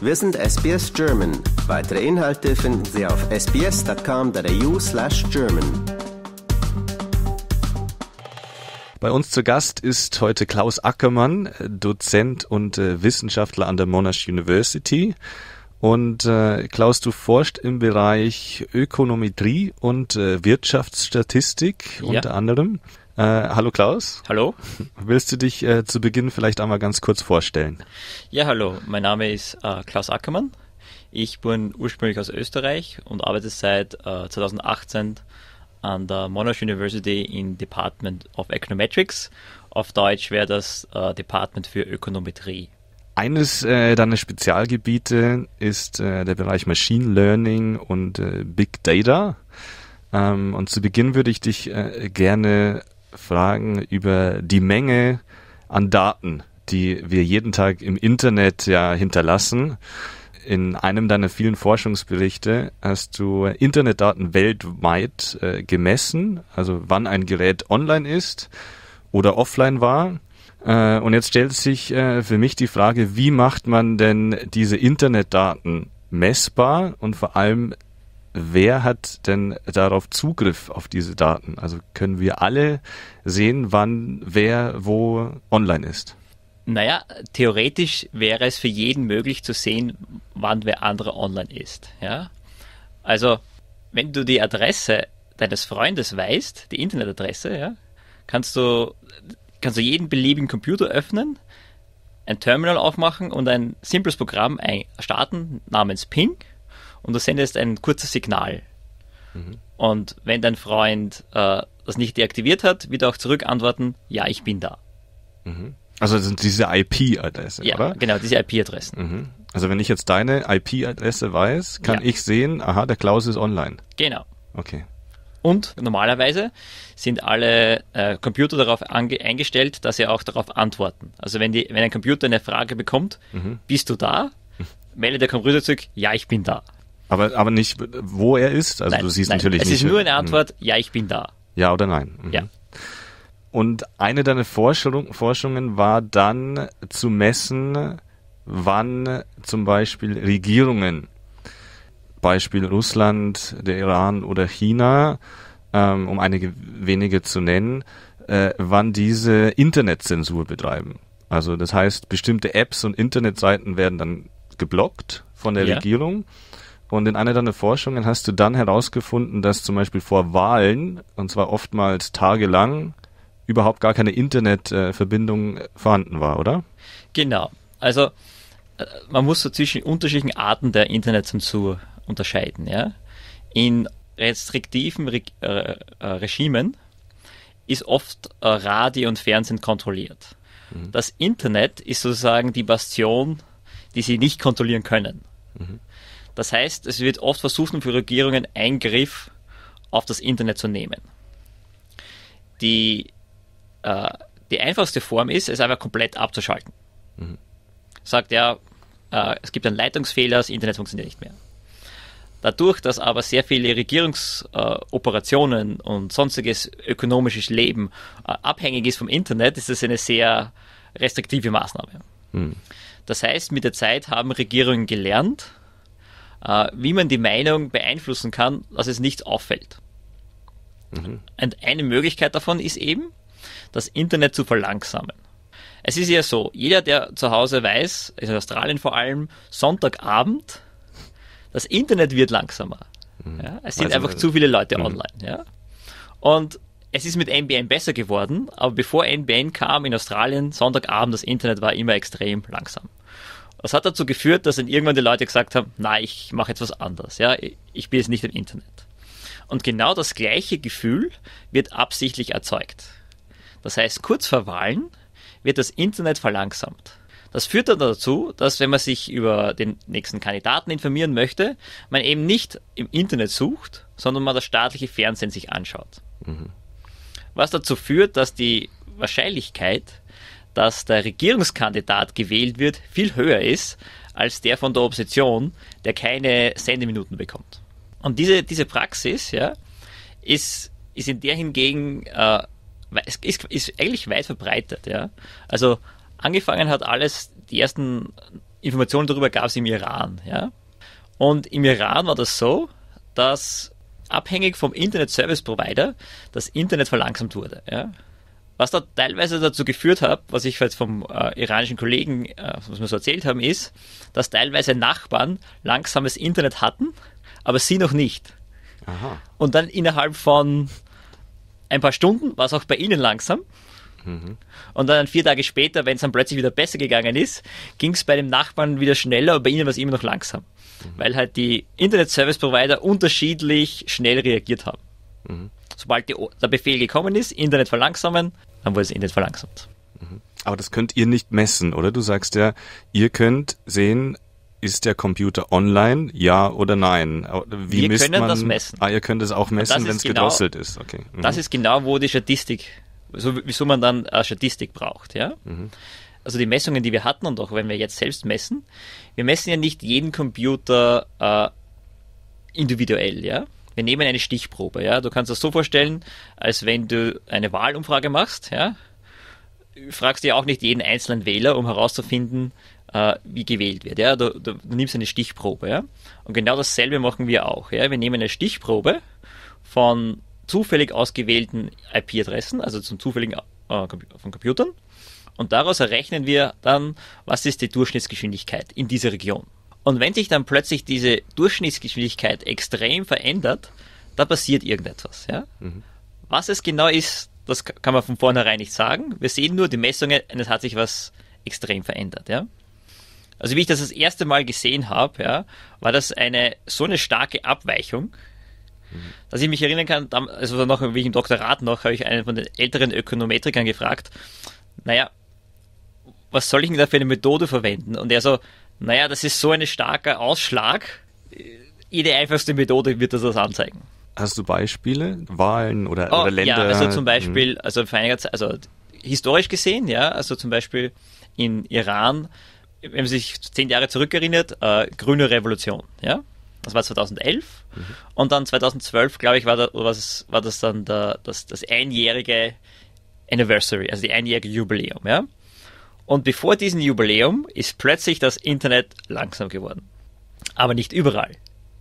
Wir sind SBS German. Weitere Inhalte finden Sie auf sbs.com.au slash German. Bei uns zu Gast ist heute Klaus Ackermann, Dozent und äh, Wissenschaftler an der Monash University. Und äh, Klaus, du forscht im Bereich Ökonometrie und äh, Wirtschaftsstatistik ja. unter anderem. Äh, hallo Klaus. Hallo. Willst du dich äh, zu Beginn vielleicht einmal ganz kurz vorstellen? Ja, hallo. Mein Name ist äh, Klaus Ackermann. Ich bin ursprünglich aus Österreich und arbeite seit 2018 äh, an der Monash University im Department of Econometrics. Auf Deutsch wäre das äh, Department für Ökonometrie. Eines äh, deiner Spezialgebiete ist äh, der Bereich Machine Learning und äh, Big Data. Ähm, und zu Beginn würde ich dich gerne Fragen über die Menge an Daten, die wir jeden Tag im Internet ja hinterlassen. In einem deiner vielen Forschungsberichte hast du Internetdaten weltweit äh, gemessen, also wann ein Gerät online ist oder offline war. Äh, und jetzt stellt sich äh, für mich die Frage, wie macht man denn diese Internetdaten messbar und vor allem wer hat denn darauf Zugriff auf diese Daten? Also können wir alle sehen, wann wer wo online ist? Naja, theoretisch wäre es für jeden möglich zu sehen, wann wer andere online ist. Ja? Also, wenn du die Adresse deines Freundes weißt, die Internetadresse, ja, kannst du, kannst du jeden beliebigen Computer öffnen, ein Terminal aufmachen und ein simples Programm starten namens Ping und du sendest ein kurzes Signal. Mhm. Und wenn dein Freund äh, das nicht deaktiviert hat, wird er auch zurück antworten, ja, ich bin da. Mhm. Also das sind diese IP-Adresse, ja, oder? Genau, diese IP-Adressen. Mhm. Also wenn ich jetzt deine IP-Adresse weiß, kann ja. ich sehen, aha, der Klaus ist online. Genau. Okay. Und normalerweise sind alle äh, Computer darauf eingestellt, dass sie auch darauf antworten. Also wenn, die, wenn ein Computer eine Frage bekommt, mhm. bist du da? Meldet der Computer zurück, ja, ich bin da. Aber, aber nicht, wo er ist. Also nein, du siehst nein. natürlich es nicht. Es ist nur eine hm. Antwort, ja, ich bin da. Ja oder nein. Mhm. Ja. Und eine deiner Forschung, Forschungen war dann zu messen, wann zum Beispiel Regierungen, Beispiel Russland, der Iran oder China, ähm, um einige wenige zu nennen, äh, wann diese Internetzensur betreiben. Also das heißt, bestimmte Apps und Internetseiten werden dann geblockt von der ja. Regierung und in einer deiner Forschungen hast du dann herausgefunden, dass zum Beispiel vor Wahlen, und zwar oftmals tagelang, überhaupt gar keine Internetverbindung äh, vorhanden war, oder? Genau. Also äh, man muss so zwischen unterschiedlichen Arten der Internetzensur unterscheiden. Ja? In restriktiven Re äh, äh, Regimen ist oft äh, Radio und Fernsehen kontrolliert. Mhm. Das Internet ist sozusagen die Bastion, die sie nicht kontrollieren können. Mhm. Das heißt, es wird oft versucht, für Regierungen Eingriff auf das Internet zu nehmen. Die, äh, die einfachste Form ist, es einfach komplett abzuschalten. Mhm. Sagt ja, äh, es gibt einen Leitungsfehler, das Internet funktioniert nicht mehr. Dadurch, dass aber sehr viele Regierungsoperationen äh, und sonstiges ökonomisches Leben äh, abhängig ist vom Internet, ist das eine sehr restriktive Maßnahme. Mhm. Das heißt, mit der Zeit haben Regierungen gelernt, äh, wie man die Meinung beeinflussen kann, dass es nicht auffällt. Mhm. Und eine Möglichkeit davon ist eben, das Internet zu verlangsamen. Es ist ja so, jeder, der zu Hause weiß, in Australien vor allem, Sonntagabend, das Internet wird langsamer. Mhm. Ja, es sind also, einfach zu viele Leute mhm. online. Ja? Und es ist mit NBN besser geworden, aber bevor NBN kam in Australien, Sonntagabend, das Internet war immer extrem langsam. Das hat dazu geführt, dass dann irgendwann die Leute gesagt haben, nein, ich mache jetzt was anderes, ja, ich bin jetzt nicht im Internet. Und genau das gleiche Gefühl wird absichtlich erzeugt. Das heißt, kurz vor Wahlen wird das Internet verlangsamt. Das führt dann dazu, dass wenn man sich über den nächsten Kandidaten informieren möchte, man eben nicht im Internet sucht, sondern man das staatliche Fernsehen sich anschaut. Mhm. Was dazu führt, dass die Wahrscheinlichkeit, dass der Regierungskandidat gewählt wird, viel höher ist als der von der Opposition, der keine Sendeminuten bekommt. Und diese, diese Praxis ja, ist, ist in der hingegen äh, ist, ist eigentlich weit verbreitet. Ja. Also angefangen hat alles, die ersten Informationen darüber gab es im Iran. Ja. Und im Iran war das so, dass abhängig vom Internet Service Provider das Internet verlangsamt wurde. Ja. Was da teilweise dazu geführt hat, was ich jetzt vom äh, iranischen Kollegen, äh, was mir so erzählt haben, ist, dass teilweise Nachbarn langsames Internet hatten, aber sie noch nicht. Aha. Und dann innerhalb von ein paar Stunden war es auch bei ihnen langsam. Mhm. Und dann vier Tage später, wenn es dann plötzlich wieder besser gegangen ist, ging es bei dem Nachbarn wieder schneller, aber bei ihnen war es immer noch langsam. Mhm. Weil halt die Internet-Service-Provider unterschiedlich schnell reagiert haben. Mhm. Sobald die, der Befehl gekommen ist, Internet verlangsamen, dann wurde es ähnlich verlangsamt. Mhm. Aber das könnt ihr nicht messen, oder? Du sagst ja, ihr könnt sehen, ist der Computer online, ja oder nein? Wie Wir misst können man? das messen. Ah, ihr könnt es auch messen, wenn es genau, gedrosselt ist. Okay. Mhm. Das ist genau, wo die Statistik, so, wieso man dann äh, Statistik braucht. Ja? Mhm also die Messungen, die wir hatten und auch wenn wir jetzt selbst messen, wir messen ja nicht jeden Computer äh, individuell, ja wir nehmen eine Stichprobe. Ja? Du kannst das so vorstellen, als wenn du eine Wahlumfrage machst. Ja? Du fragst ja auch nicht jeden einzelnen Wähler, um herauszufinden, äh, wie gewählt wird. Ja? Du, du, du, nimmst eine Stichprobe. Ja? Und genau dasselbe machen wir auch. Ja? Wir nehmen eine Stichprobe von zufällig ausgewählten IP-Adressen, also zum zufälligen äh, von Computern. Und daraus errechnen wir dann, was ist die Durchschnittsgeschwindigkeit in dieser Region. Und wenn sich dann plötzlich diese Durchschnittsgeschwindigkeit extrem verändert, da passiert irgendetwas. Ja? Mhm. Was es genau ist, das kann man von vornherein nicht sagen. Wir sehen nur die Messungen und es hat sich was extrem verändert. Ja? Also wie ich das das erste Mal gesehen habe, ja, war das eine so eine starke Abweichung, mhm. dass ich mich erinnern kann, also noch wie ich im Doktorat noch, habe ich einen von den älteren Ökonometrikern gefragt, naja, was soll ich denn da für eine Methode verwenden? Und er so, naja, das ist so ein starker Ausschlag. Äh, jede einfachste Methode wird das, das anzeigen. Hast du Beispiele? Wahlen oder, oh, oder Länder? Ja, also zum mhm. Beispiel, also, Zeit, also historisch gesehen, ja, also zum Beispiel in Iran, wenn man sich zehn Jahre zurückerinnert, äh, grüne Revolution, ja. Das war 2011 mhm. und dann 2012, glaube ich, war, da, was, war das dann der, das, das einjährige Anniversary, also die einjährige Jubiläum, ja. Und bevor diesem Jubiläum ist plötzlich das Internet langsam geworden. Aber nicht überall.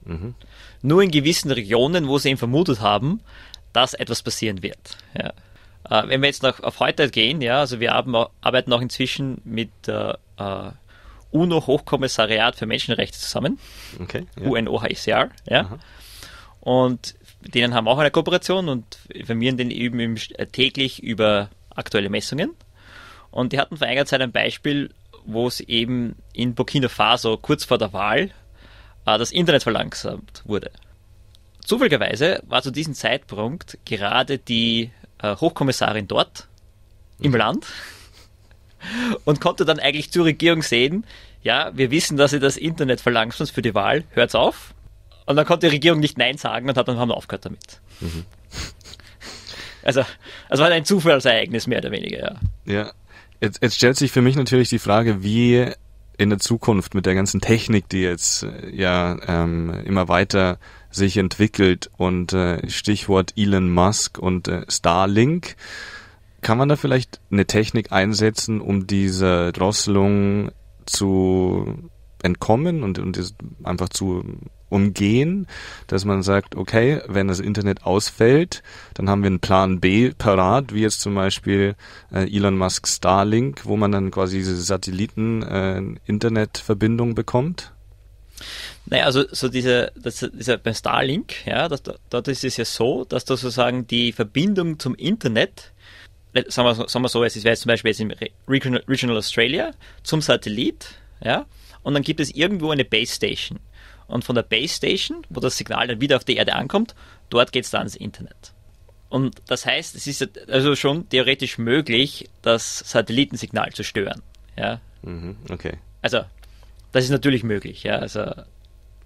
Mhm. Nur in gewissen Regionen, wo sie eben vermutet haben, dass etwas passieren wird. Ja. Äh, wenn wir jetzt noch auf heute gehen, ja, also wir auch, arbeiten auch inzwischen mit äh, äh UNO-Hochkommissariat für Menschenrechte zusammen. Okay. Ja. UNOHCR, e ja. Und denen haben auch eine Kooperation und informieren den eben äh, täglich über aktuelle Messungen. Und die hatten vor einiger Zeit ein Beispiel, wo es eben in Burkina Faso kurz vor der Wahl äh, das Internet verlangsamt wurde. Zufälligerweise war zu diesem Zeitpunkt gerade die äh, Hochkommissarin dort im mhm. Land und konnte dann eigentlich zur Regierung sehen, ja, wir wissen, dass ihr das Internet verlangsamt für die Wahl, hört's auf. Und dann konnte die Regierung nicht Nein sagen und hat dann haben wir aufgehört damit. Mhm. Also, es war ein Zufallsereignis, mehr oder weniger, ja. Ja, Jetzt, jetzt stellt sich für mich natürlich die Frage, wie in der Zukunft mit der ganzen Technik, die jetzt äh, ja ähm, immer weiter sich entwickelt und äh, Stichwort Elon Musk und äh, Starlink, kann man da vielleicht eine Technik einsetzen, um diese Drosselung zu entkommen und, und einfach zu umgehen, dass man sagt, okay, wenn das Internet ausfällt, dann haben wir einen Plan B parat, wie jetzt zum Beispiel äh, Elon Musk Starlink, wo man dann quasi diese Satelliten-Internetverbindung äh, bekommt? Naja, also so diese, das, dieser bei Starlink, ja, das, dort ist es ja so, dass da sozusagen die Verbindung zum Internet, äh, sagen wir, sagen wir so, es wäre zum Beispiel jetzt in Regional Australia zum Satellit, ja, und dann gibt es irgendwo eine Base Station. Und von der Base Station, wo das Signal dann wieder auf die Erde ankommt, dort geht es dann ins Internet. Und das heißt, es ist also schon theoretisch möglich, das Satellitensignal zu stören. Ja? Mhm, okay. Also, das ist natürlich möglich. Ja? Also,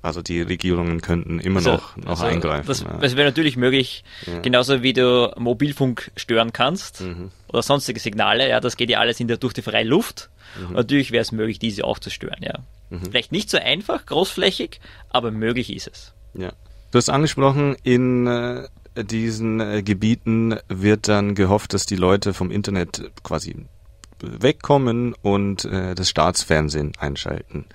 also die Regierungen könnten immer also, noch, noch also eingreifen. Das, ja. das wäre natürlich möglich, ja. genauso wie du Mobilfunk stören kannst mhm. oder sonstige Signale, ja, das geht ja alles in der, durch die freie Luft. Mhm. Natürlich wäre es möglich, diese auch zu stören, ja. Mhm. Vielleicht nicht so einfach, großflächig, aber möglich ist es. Ja. Du hast angesprochen, in äh, diesen äh, Gebieten wird dann gehofft, dass die Leute vom Internet quasi wegkommen und äh, das Staatsfernsehen einschalten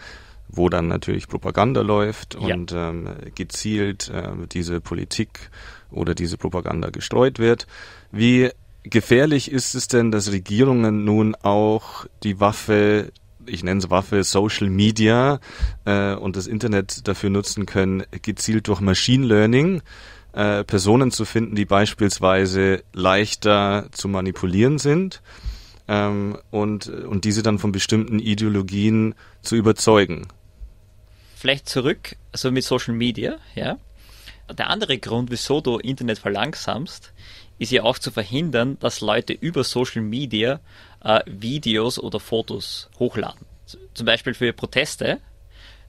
wo dann natürlich Propaganda läuft ja. und ähm, gezielt äh, diese Politik oder diese Propaganda gestreut wird. Wie gefährlich ist es denn, dass Regierungen nun auch die Waffe, ich nenne es Waffe, Social Media äh, und das Internet dafür nutzen können, gezielt durch Machine Learning äh, Personen zu finden, die beispielsweise leichter zu manipulieren sind? ähm, und, und diese dann von bestimmten Ideologien zu überzeugen. Vielleicht zurück, also mit Social Media, ja. Der andere Grund, wieso du Internet verlangsamst, ist ja auch zu verhindern, dass Leute über Social Media äh, Videos oder Fotos hochladen. Zum Beispiel für Proteste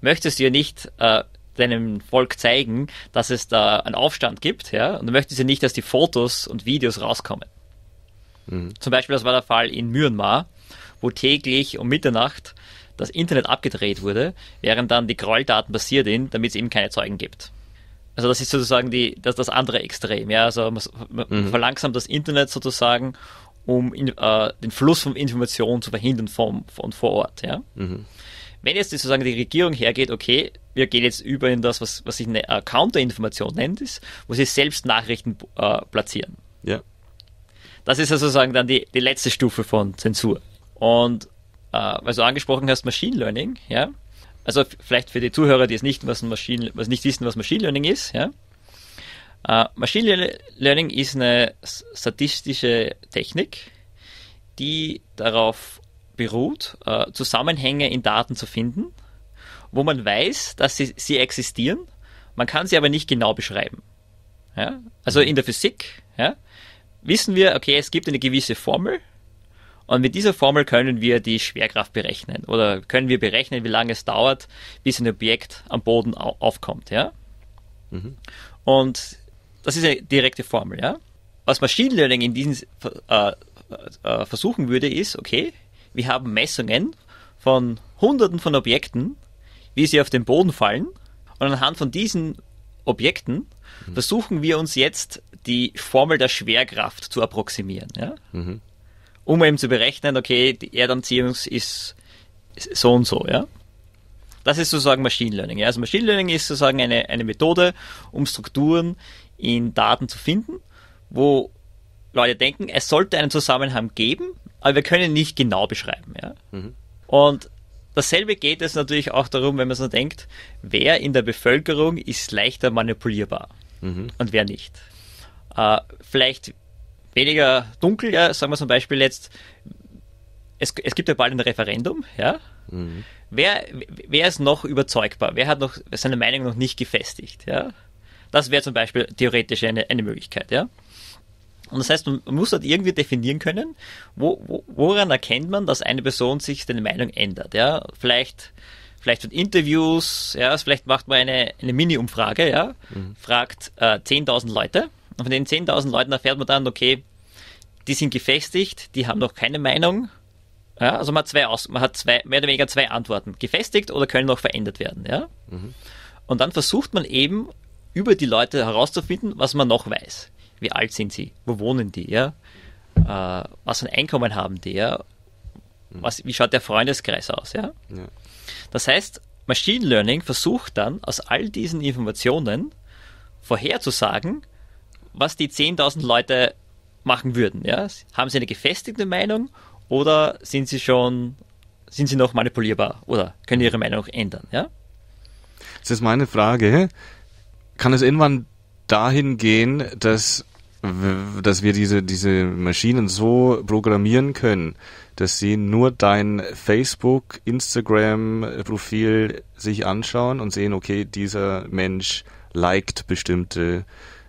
möchtest du ja nicht äh, deinem Volk zeigen, dass es da einen Aufstand gibt, ja, und du möchtest ja nicht, dass die Fotos und Videos rauskommen. Mhm. Zum Beispiel, das war der Fall in Myanmar, wo täglich um Mitternacht das Internet abgedreht wurde, während dann die Gräueltaten passiert sind, damit es eben keine Zeugen gibt. Also das ist sozusagen die, das, das andere Extrem. Ja? Also man, man mhm. verlangsamt das Internet sozusagen, um in, äh, den Fluss von Informationen zu verhindern vom, von vor Ort. Ja? Mhm. Wenn jetzt sozusagen die Regierung hergeht, okay, wir gehen jetzt über in das, was, was sich eine äh, Counterinformation nennt, ist, wo sie selbst Nachrichten äh, platzieren. Ja. Das ist ja sozusagen dann die, die letzte Stufe von Zensur. Und äh, weil du angesprochen hast, Machine Learning, ja. Also vielleicht für die Zuhörer, die es nicht, was Machine, was nicht wissen, was Machine Learning ist, ja. Äh, Machine Learning ist eine statistische Technik, die darauf beruht, äh, Zusammenhänge in Daten zu finden, wo man weiß, dass sie, sie existieren, man kann sie aber nicht genau beschreiben. Ja? Also in der Physik, ja? wissen wir, okay, es gibt eine gewisse Formel und mit dieser Formel können wir die Schwerkraft berechnen oder können wir berechnen, wie lange es dauert, bis ein Objekt am Boden aufkommt. Ja? Mhm. Und das ist eine direkte Formel. Ja? Was Machine Learning in diesem äh, äh, äh, versuchen würde, ist, okay, wir haben Messungen von Hunderten von Objekten, wie sie auf den Boden fallen und anhand von diesen Objekten mhm. versuchen wir uns jetzt die Formel der Schwerkraft zu approximieren. Ja? Mhm. Um eben zu berechnen, okay, die Erdanziehung ist so und so. Ja? Das ist sozusagen Machine Learning. Ja? Also Machine Learning ist sozusagen eine, eine Methode, um Strukturen in Daten zu finden, wo Leute denken, es sollte einen Zusammenhang geben, aber wir können ihn nicht genau beschreiben. Ja? Mhm. Und dasselbe geht es natürlich auch darum, wenn man so denkt, wer in der Bevölkerung ist leichter manipulierbar mhm. und wer nicht äh, vielleicht weniger dunkel, ja, sagen wir zum Beispiel jetzt, es, es gibt ja bald ein Referendum, ja. Mhm. Wer, wer ist noch überzeugbar? Wer hat noch seine Meinung noch nicht gefestigt? Ja? Das wäre zum Beispiel theoretisch eine, eine Möglichkeit, ja. Und das heißt, man muss halt irgendwie definieren können, wo, wo, woran erkennt man, dass eine Person sich seine Meinung ändert, ja. Vielleicht, vielleicht von Interviews, ja, vielleicht macht man eine, eine Mini-Umfrage, ja, mhm. fragt äh, 10.000 Leute, und von den 10.000 Leuten erfährt man dann, okay, die sind gefestigt, die haben noch keine Meinung. Ja, also man hat, zwei Aus man hat zwei, mehr oder weniger zwei Antworten. Gefestigt oder können noch verändert werden. Ja? Mhm. Und dann versucht man eben über die Leute herauszufinden, was man noch weiß. Wie alt sind sie? Wo wohnen die? Ja? Äh, was für ein Einkommen haben die? Ja? Mhm. Was, wie schaut der Freundeskreis aus? Ja? ja? Das heißt, Machine Learning versucht dann aus all diesen Informationen vorherzusagen, was die 10.000 Leute machen würden. Ja? Haben sie eine gefestigte Meinung oder sind sie schon, sind sie noch manipulierbar oder können ihre Meinung auch ändern? Ja? Das ist meine Frage. Kann es irgendwann dahin gehen, dass, dass wir diese, diese Maschinen so programmieren können, dass sie nur dein Facebook, Instagram-Profil sich anschauen und sehen, okay, dieser Mensch liked bestimmte äh,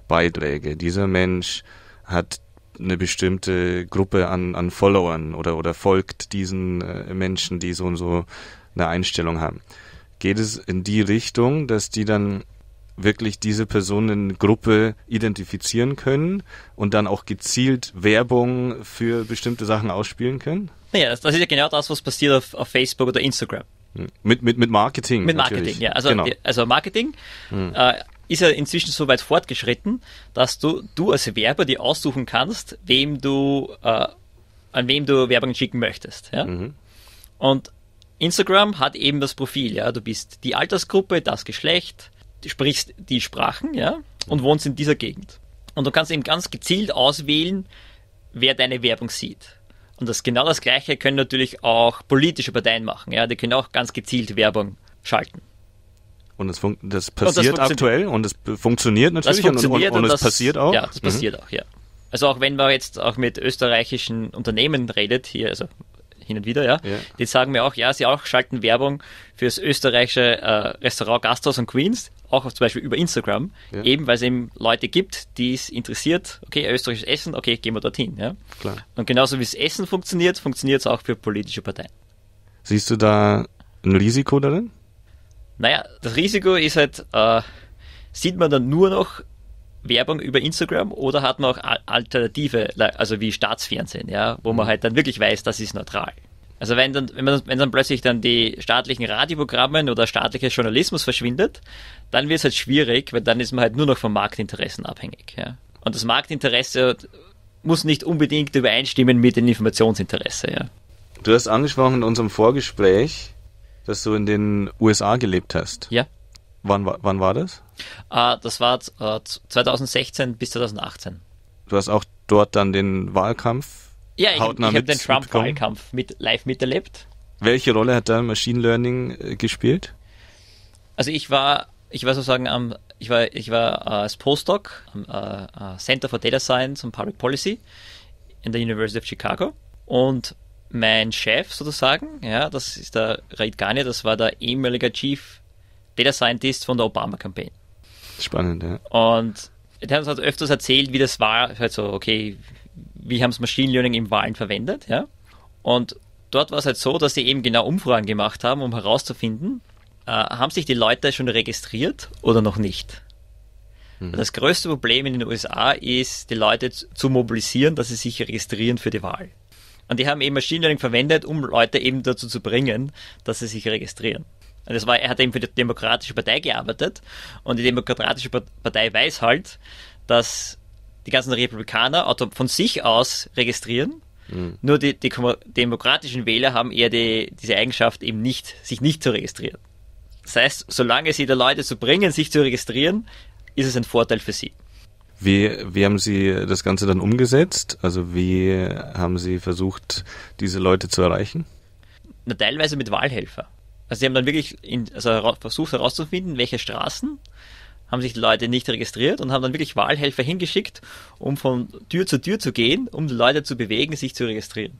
Beiträge. Dieser Mensch hat eine bestimmte Gruppe an, an Followern oder, oder folgt diesen äh, Menschen, die so und so eine Einstellung haben. Geht es in die Richtung, dass die dann wirklich diese Personengruppe identifizieren können und dann auch gezielt Werbung für bestimmte Sachen ausspielen können? Naja, das ist ja genau das, was passiert auf, auf Facebook oder Instagram. Hm. Mit, mit, mit Marketing. Mit Marketing, natürlich. ja. Also, genau. also Marketing. Hm. Äh, ist ja inzwischen so weit fortgeschritten, dass du, du als Werber dir aussuchen kannst, wem du, äh, an wem du Werbung schicken möchtest. Ja? Mhm. Und Instagram hat eben das Profil, ja. Du bist die Altersgruppe, das Geschlecht, sprichst die Sprachen, ja, und wohnst in dieser Gegend. Und du kannst eben ganz gezielt auswählen, wer deine Werbung sieht. Und das genau das Gleiche können natürlich auch politische Parteien machen, ja. Die können auch ganz gezielt Werbung schalten. Und es das passiert und das aktuell und es funktioniert natürlich funktioniert und, und, und, es passiert auch. Ja, das mhm. passiert auch, ja. Also auch wenn man jetzt auch mit österreichischen Unternehmen redet, hier, also hin und wieder, ja, ja. die sagen mir auch, ja, sie auch schalten Werbung für das österreichische äh, Restaurant Gasthaus und Queens, auch zum Beispiel über Instagram, ja. eben weil es eben Leute gibt, die es interessiert, okay, österreichisches Essen, okay, gehen wir dorthin. Ja? Klar. Und genauso wie das Essen funktioniert, funktioniert es auch für politische Parteien. Siehst du da ein Risiko darin? Naja, das Risiko ist halt, äh, sieht man dann nur noch Werbung über Instagram oder hat man auch Alternative, also wie Staatsfernsehen, ja, wo man mhm. halt dann wirklich weiß, das ist neutral. Also wenn dann, wenn, man, wenn dann plötzlich dann die staatlichen Radioprogramme oder staatlicher Journalismus verschwindet, dann wird es halt schwierig, weil dann ist man halt nur noch von Marktinteressen abhängig. Ja. Und das Marktinteresse muss nicht unbedingt übereinstimmen mit dem Informationsinteresse. Ja. Du hast angesprochen in unserem Vorgespräch, dass du in den USA gelebt hast. Ja. Wann, wann war das? Uh, das war uh, äh, 2016 bis 2018. Du hast auch dort dann den Wahlkampf. Ja, ich, habe den Trump-Wahlkampf mit, live miterlebt. Welche Rolle hat da Machine Learning äh, gespielt? Also ich war, ich war sozusagen am, ich war, ich war äh, als Postdoc am äh, äh Center for Data Science und Public Policy in der University of Chicago und mein Chef sozusagen, ja, das ist der Raid Ghani, das war der ehemalige Chief Data Scientist von der Obama-Campaign. Spannend, ja. Und die haben uns halt öfters erzählt, wie das war, halt so, okay, wie haben es Machine Learning im Wahlen verwendet, ja. Und dort war es halt so, dass sie eben genau Umfragen gemacht haben, um herauszufinden, äh, haben sich die Leute schon registriert oder noch nicht. Mhm. Das größte Problem in den USA ist, die Leute zu mobilisieren, dass sie sich registrieren für die Wahl. Und die haben eben Machine Learning verwendet, um Leute eben dazu zu bringen, dass sie sich registrieren. Und das war, er hat eben für die Demokratische Partei gearbeitet und die Demokratische Partei weiß halt, dass die ganzen Republikaner von sich aus registrieren. Mhm. Nur die, die, demokratischen Wähler haben eher die, diese Eigenschaft, eben nicht, sich nicht zu registrieren. Das heißt, solange sie die Leute zu bringen, sich zu registrieren, ist es ein Vorteil für sie. Wie, wie haben Sie das Ganze dann umgesetzt? Also wie haben Sie versucht, diese Leute zu erreichen? Na, teilweise mit Wahlhelfer. Also sie haben dann wirklich in, also versucht herauszufinden, welche Straßen haben sich die Leute nicht registriert und haben dann wirklich Wahlhelfer hingeschickt, um von Tür zu Tür zu gehen, um die Leute zu bewegen, sich zu registrieren.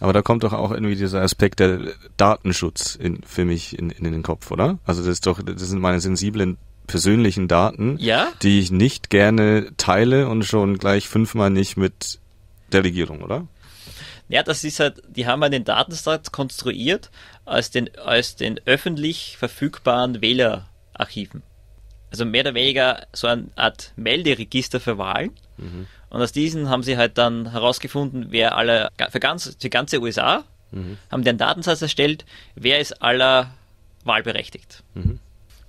Aber da kommt doch auch irgendwie dieser Aspekt der Datenschutz in, für mich in, in den Kopf, oder? Also das ist doch, das sind meine sensiblen persönlichen Daten, ja? die ich nicht gerne teile und schon gleich fünfmal nicht mit der Regierung, oder? Ja, das ist halt, die haben einen halt den Datensatz konstruiert aus den, aus den öffentlich verfügbaren Wählerarchiven. Also mehr oder weniger so eine Art Melderegister für Wahlen. Mhm. Und aus diesen haben sie halt dann herausgefunden, wer alle, für ganz, die ganze USA, mhm. haben den Datensatz erstellt, wer ist aller wahlberechtigt. Mhm.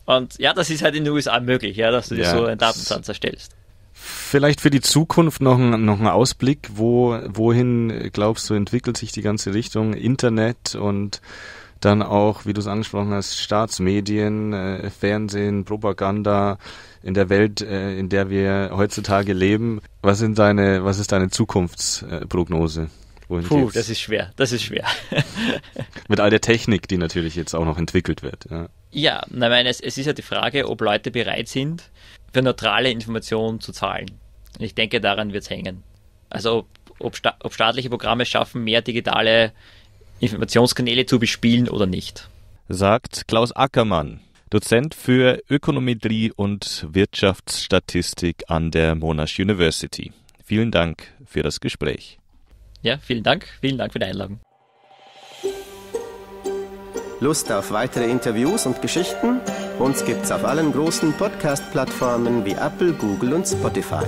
Und ja, das ist halt in den USA möglich, ja, dass du ja, dir so einen Datensatz erstellst. Vielleicht für die Zukunft noch ein, noch ein Ausblick, wo, wohin äh, glaubst du, entwickelt sich die ganze Richtung Internet und dann auch, wie du es angesprochen hast, Staatsmedien, äh, Fernsehen, Propaganda in der Welt, äh, in der wir heutzutage leben. Was sind deine, was ist deine Zukunftsprognose? Äh, und Puh, das ist schwer, das ist schwer. mit all der Technik, die natürlich jetzt auch noch entwickelt wird. Ja, ja ich meine, es, es ist ja die Frage, ob Leute bereit sind, für neutrale Informationen zu zahlen. Und ich denke, daran wird es hängen. Also ob, ob, sta ob staatliche Programme schaffen, mehr digitale Informationskanäle zu bespielen oder nicht. Sagt Klaus Ackermann, Dozent für Ökonometrie und Wirtschaftsstatistik an der Monash University. Vielen Dank für das Gespräch. Ja, vielen Dank. Vielen Dank für die Einladung. Lust auf weitere Interviews und Geschichten? Uns gibt's auf allen großen Podcast-Plattformen wie Apple, Google und Spotify.